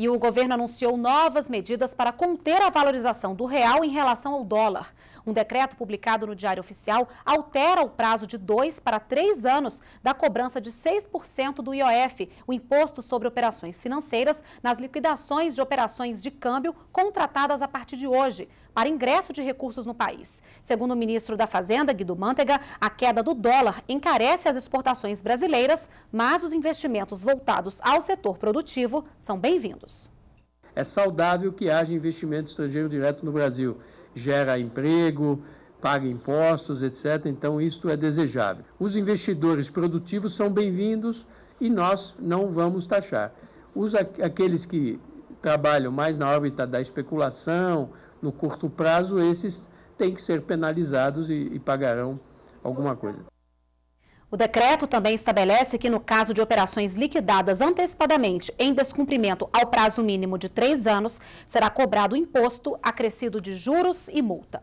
E o governo anunciou novas medidas para conter a valorização do real em relação ao dólar. Um decreto publicado no Diário Oficial altera o prazo de dois para três anos da cobrança de 6% do IOF, o Imposto sobre Operações Financeiras, nas liquidações de operações de câmbio contratadas a partir de hoje, para ingresso de recursos no país. Segundo o ministro da Fazenda, Guido Mantega, a queda do dólar encarece as exportações brasileiras, mas os investimentos voltados ao setor produtivo são bem-vindos. É saudável que haja investimento estrangeiro direto no Brasil. Gera emprego, paga impostos, etc. Então, isto é desejável. Os investidores produtivos são bem-vindos e nós não vamos taxar. Os, aqueles que trabalham mais na órbita da especulação, no curto prazo, esses têm que ser penalizados e, e pagarão alguma coisa. O decreto também estabelece que, no caso de operações liquidadas antecipadamente em descumprimento ao prazo mínimo de três anos, será cobrado imposto acrescido de juros e multa.